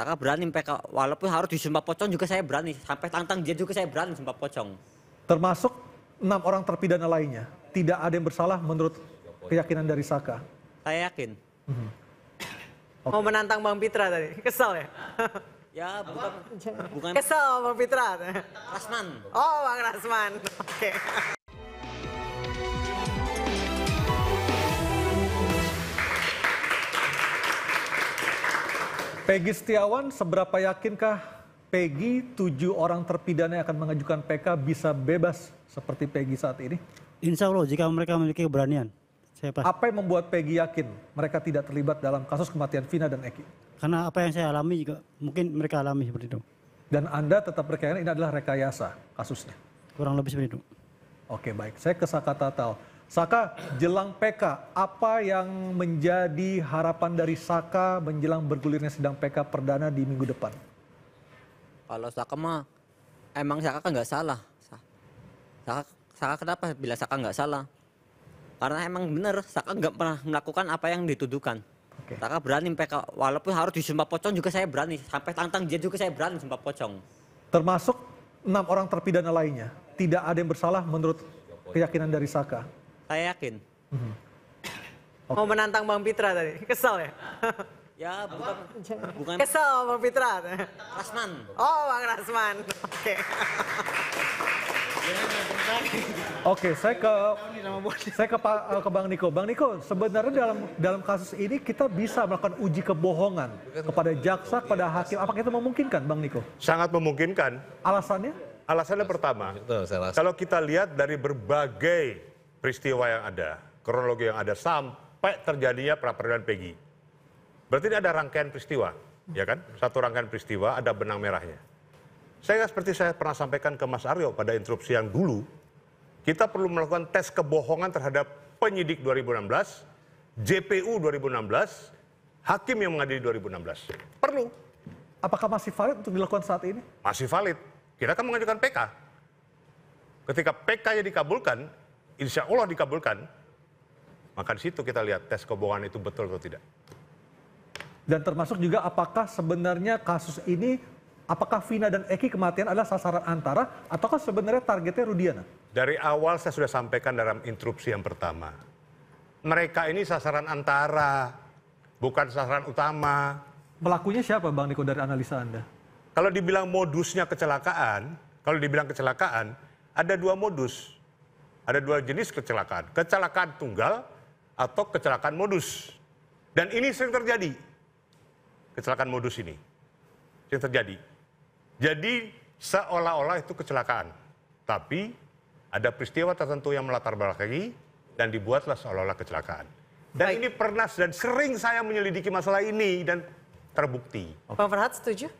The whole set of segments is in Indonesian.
Kakak berani sampai walaupun harus disumpah pocong juga saya berani sampai tantang dia juga saya berani sembah pocong. Termasuk enam orang terpidana lainnya tidak ada yang bersalah menurut keyakinan dari Saka. Saya yakin. Hmm. Okay. Mau menantang Bang Pitra tadi, kesel ya? ya, bukan, bukan. Kesel Bang Pitra. Rasman. Oh, Bang Rasman. Oke. Okay. Pegi Setiawan, seberapa yakinkah Pegi tujuh orang terpidana yang akan mengajukan PK bisa bebas seperti Pegi saat ini? Insya Allah jika mereka memiliki keberanian. Saya pasti. Apa yang membuat Pegi yakin mereka tidak terlibat dalam kasus kematian Vina dan Eki? Karena apa yang saya alami juga mungkin mereka alami seperti itu. Dan Anda tetap percaya ini adalah rekayasa kasusnya? Kurang lebih seperti itu. Oke baik, saya ke Saka Tatal. Saka, jelang PK, apa yang menjadi harapan dari Saka menjelang bergulirnya sidang PK perdana di minggu depan? Kalau Saka mah, emang Saka kan nggak salah. Saka, Saka kenapa bila Saka nggak salah? Karena emang bener Saka nggak pernah melakukan apa yang dituduhkan. Okay. Saka berani PK, walaupun harus disumpah pocong juga saya berani. Sampai tantang dia juga saya berani sumpah pocong. Termasuk enam orang terpidana lainnya, tidak ada yang bersalah menurut keyakinan dari Saka. Saya yakin. Hmm. Okay. Mau menantang Bang Pitra tadi, kesel ya? ya, bukan. bukan. Kesel Bang Pitra. Rasman. Oh, Bang Rasman. Oke. Okay. Oke, okay, saya ke saya ke Pak, eh, ke Bang Niko. Bang Niko, sebenarnya dalam dalam kasus ini kita bisa melakukan uji kebohongan kepada jaksa, kepada hakim. Apakah itu memungkinkan, Bang Niko? Sangat memungkinkan. Alasannya? Alasannya pertama, kalau kita lihat dari berbagai peristiwa yang ada, kronologi yang ada sampai terjadinya pra peradilan Peggy. Berarti ini ada rangkaian peristiwa, ya kan? Satu rangkaian peristiwa ada benang merahnya. Saya seperti saya pernah sampaikan ke Mas Aryo pada interupsi yang dulu, kita perlu melakukan tes kebohongan terhadap penyidik 2016, JPU 2016, hakim yang mengadili 2016. Perlu. Apakah masih valid untuk dilakukan saat ini? Masih valid. Kita akan mengajukan PK. Ketika PK-nya dikabulkan, insya Allah dikabulkan, maka di situ kita lihat tes kebohongan itu betul atau tidak. Dan termasuk juga apakah sebenarnya kasus ini, apakah Vina dan Eki kematian adalah sasaran antara, ataukah sebenarnya targetnya Rudiana? Dari awal saya sudah sampaikan dalam interupsi yang pertama. Mereka ini sasaran antara, bukan sasaran utama. Pelakunya siapa Bang Niko dari analisa Anda? Kalau dibilang modusnya kecelakaan, kalau dibilang kecelakaan, ada dua modus ada dua jenis kecelakaan. Kecelakaan tunggal atau kecelakaan modus. Dan ini sering terjadi. Kecelakaan modus ini. Sering terjadi. Jadi seolah-olah itu kecelakaan. Tapi ada peristiwa tertentu yang melatar belakangi dan dibuatlah seolah-olah kecelakaan. Dan Baik. ini pernah dan sering saya menyelidiki masalah ini dan terbukti. Pak Farhad setuju?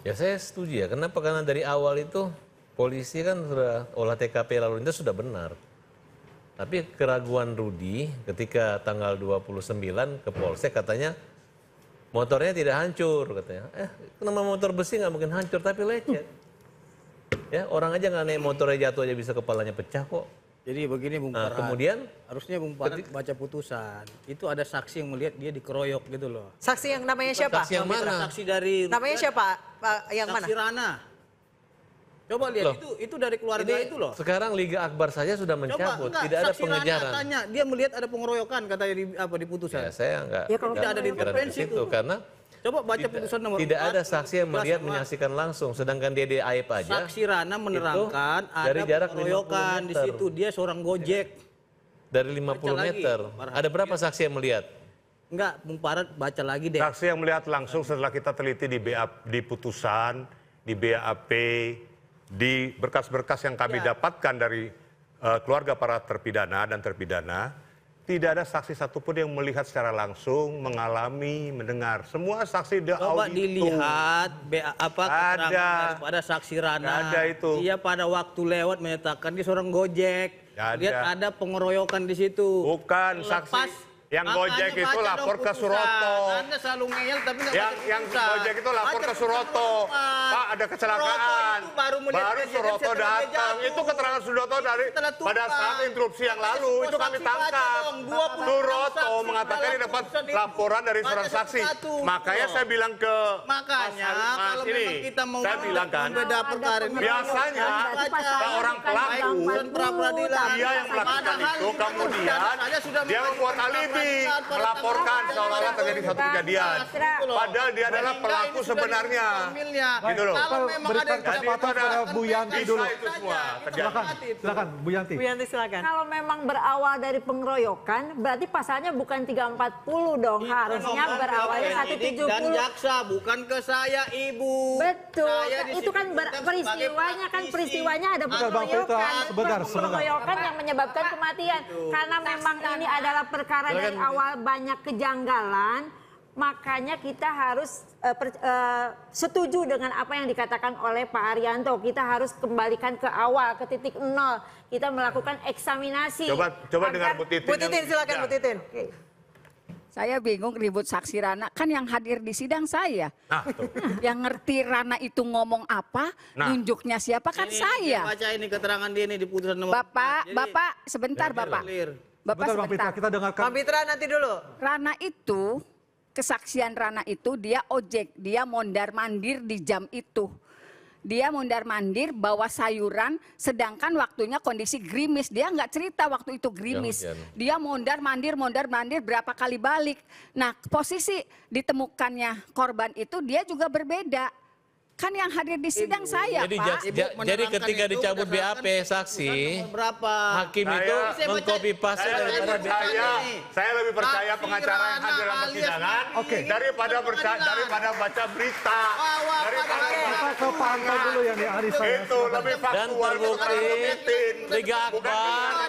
Ya saya setuju ya. Kenapa? Karena dari awal itu polisi kan sudah olah TKP lalu lintas sudah benar. Tapi keraguan Rudi ketika tanggal 29 ke Polsek katanya motornya tidak hancur katanya. Eh, kenapa motor besi nggak mungkin hancur tapi lecet. Ya, orang aja nggak naik motornya jatuh aja bisa kepalanya pecah kok. Jadi begini Bung nah, kemudian harusnya Bung Farhan baca putusan. Itu ada saksi yang melihat dia dikeroyok gitu loh. Saksi yang namanya siapa? Saksi yang mana? Saksi dari Namanya siapa? Yang saksi mana? Saksi Rana. Coba lihat loh, itu itu dari keluarga ini, itu loh. Sekarang Liga Akbar saja sudah mencabut, Coba, tidak ada pengejaran. Tanya, dia melihat ada pengeroyokan katanya di apa di putusan. Ya, saya enggak. Ya, kalau tidak ada di intervensi itu, karena Coba baca tidak, putusan nomor Tidak 4, ada saksi yang melihat menyaksikan langsung, sedangkan dia di aib aja. Saksi Rana menerangkan ada pengeroyokan di situ dia seorang Gojek. Iya. Dari 50 baca meter. Lagi, ada berapa saksi yang melihat? Enggak, Bung Parat baca lagi deh. Saksi yang melihat langsung setelah kita teliti di BAP, di putusan, di BAP, di berkas-berkas yang kami ya. dapatkan dari uh, keluarga para terpidana dan terpidana, tidak ada saksi satupun yang melihat secara langsung, mengalami, mendengar. Semua saksi dia Coba dilihat, itu. apa ada, pada saksi Rana. Ada itu. Dia pada waktu lewat menyatakan dia seorang gojek. Lihat ada pengeroyokan di situ. Bukan Lepas, saksi yang Makanya Gojek itu lapor ke Suroto. ngeyel tapi Yang yang Gojek itu lapor ke Suroto. Pak ada kecelakaan. baru baru Suroto datang. Itu keterangan Suroto dari pada saat interupsi yang lalu itu kami tangkap. Suroto mengatakan ini dapat laporan dari seorang saksi. Makanya saya bilang ke Makanya kalau ini kita mau saya bilang kan biasanya orang pelaku dia yang melakukan itu kemudian dia membuat alibi Happy melaporkan seolah-olah terjadi satu kejadian. Padahal dia adalah pelaku sebenarnya. Gitu loh. Kalau memang ada kesempatan pada Bu Yanti dulu. Silakan, silakan Bu Yanti. Bu Yanti silakan. Kalau memang berawal dari pengeroyokan, berarti pasalnya bukan 340 dong. Harusnya berawalnya 170. Dan jaksa, bukan ke saya ibu. Betul. Itu kan peristiwanya kan peristiwanya ada pengeroyokan. Sebentar, Pengeroyokan yang menyebabkan kematian. Karena memang ini adalah perkara dari awal Eh, banyak kejanggalan, makanya kita harus uh, per, uh, setuju dengan apa yang dikatakan oleh Pak Arianto. Kita harus kembalikan ke awal, ke titik nol. Kita melakukan eksaminasi. Coba, coba agar... dengar Putitin. Putitin, silakan ya. Putitin. Okay. Saya bingung ribut saksi Rana, kan yang hadir di sidang saya. Nah, tuh. yang ngerti Rana itu ngomong apa, nah. nunjuknya siapa kan ini, saya. Baca ini keterangan dia ini di putusan nomor Bapak, Jadi, Bapak, sebentar Bapak. Bapak sebentar, Bang Pitra, kita dengarkan. Bang Pitra nanti dulu. Rana itu, kesaksian Rana itu dia ojek, dia mondar-mandir di jam itu. Dia mondar-mandir bawa sayuran, sedangkan waktunya kondisi grimis, Dia nggak cerita waktu itu grimis. Ya, dia mondar-mandir, mondar-mandir berapa kali balik. Nah, posisi ditemukannya korban itu dia juga berbeda kan yang hadir di sidang Ibu. saya jadi, Pak. Ibu jadi ketika itu, dicabut BAP saksi, berapa? hakim saya, itu mengcopy paste saya, saya, saya lebih percaya pengacara yang hadir dalam persidangan okay. daripada percaya daripada baca berita. Daripada kita ke dulu yang di hari Itu lebih faktual dan terbukti Liga Akbar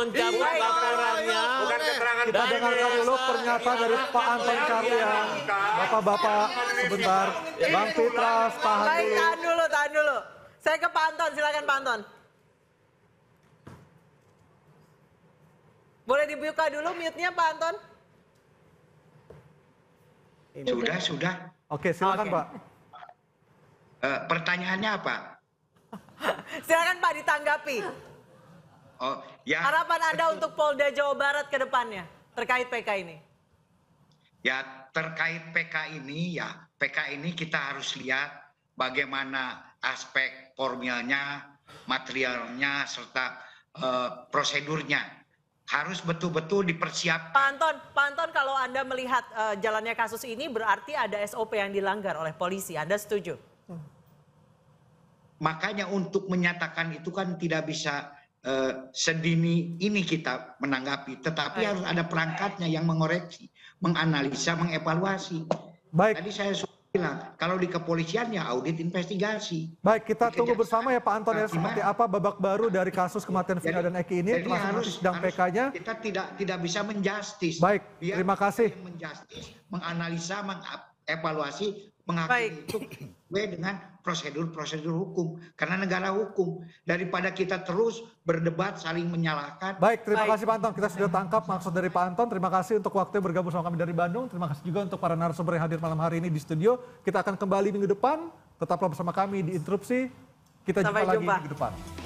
mencabut iya, iya, laporannya. Iya, Bukan keterangan Kita dengarkan dulu pernyataan dari Pak Anton Karya. Bapak-bapak sebentar. Bang Fitra, tahan dulu. Baik, tahan dulu, tahan dulu. Saya ke Pak Anton, silakan Pak Anton. Boleh dibuka dulu mute-nya Pak Anton? Sudah, sudah. Oke, silakan okay. Pak. Uh, pertanyaannya apa? silakan Pak ditanggapi. Oh, ya. Harapan Anda untuk Polda Jawa Barat ke depannya terkait PK ini? Ya, terkait PK ini ya, PK ini kita harus lihat bagaimana aspek formalnya, materialnya serta uh, prosedurnya harus betul-betul dipersiapkan. Panton, Panton kalau Anda melihat uh, jalannya kasus ini berarti ada SOP yang dilanggar oleh polisi. Anda setuju? Makanya untuk menyatakan itu kan tidak bisa eh, sedini ini kita menanggapi, tetapi harus ada perangkatnya yang mengoreksi, menganalisa, mengevaluasi. Baik. Tadi saya sudah bilang, kalau di kepolisian ya audit investigasi. Baik, kita di tunggu bersama ya Pak Anton ya nah, seperti apa babak baru dari kasus kematian Vina dan Eki ini, harus, sidang PK-nya. Kita tidak tidak bisa menjustis. Baik, Biar terima kasih. Menjustis, menganalisa, mengap evaluasi mengakhiri itu sesuai dengan prosedur-prosedur hukum karena negara hukum daripada kita terus berdebat saling menyalahkan. Baik, terima Baik. kasih Pak Anton. Kita sudah tangkap maksud dari Pak Anton. Terima kasih untuk waktu bergabung sama kami dari Bandung. Terima kasih juga untuk para narasumber yang hadir malam hari ini di studio. Kita akan kembali minggu depan. Tetaplah bersama kami di Interupsi. Kita jumpa, jumpa lagi minggu depan.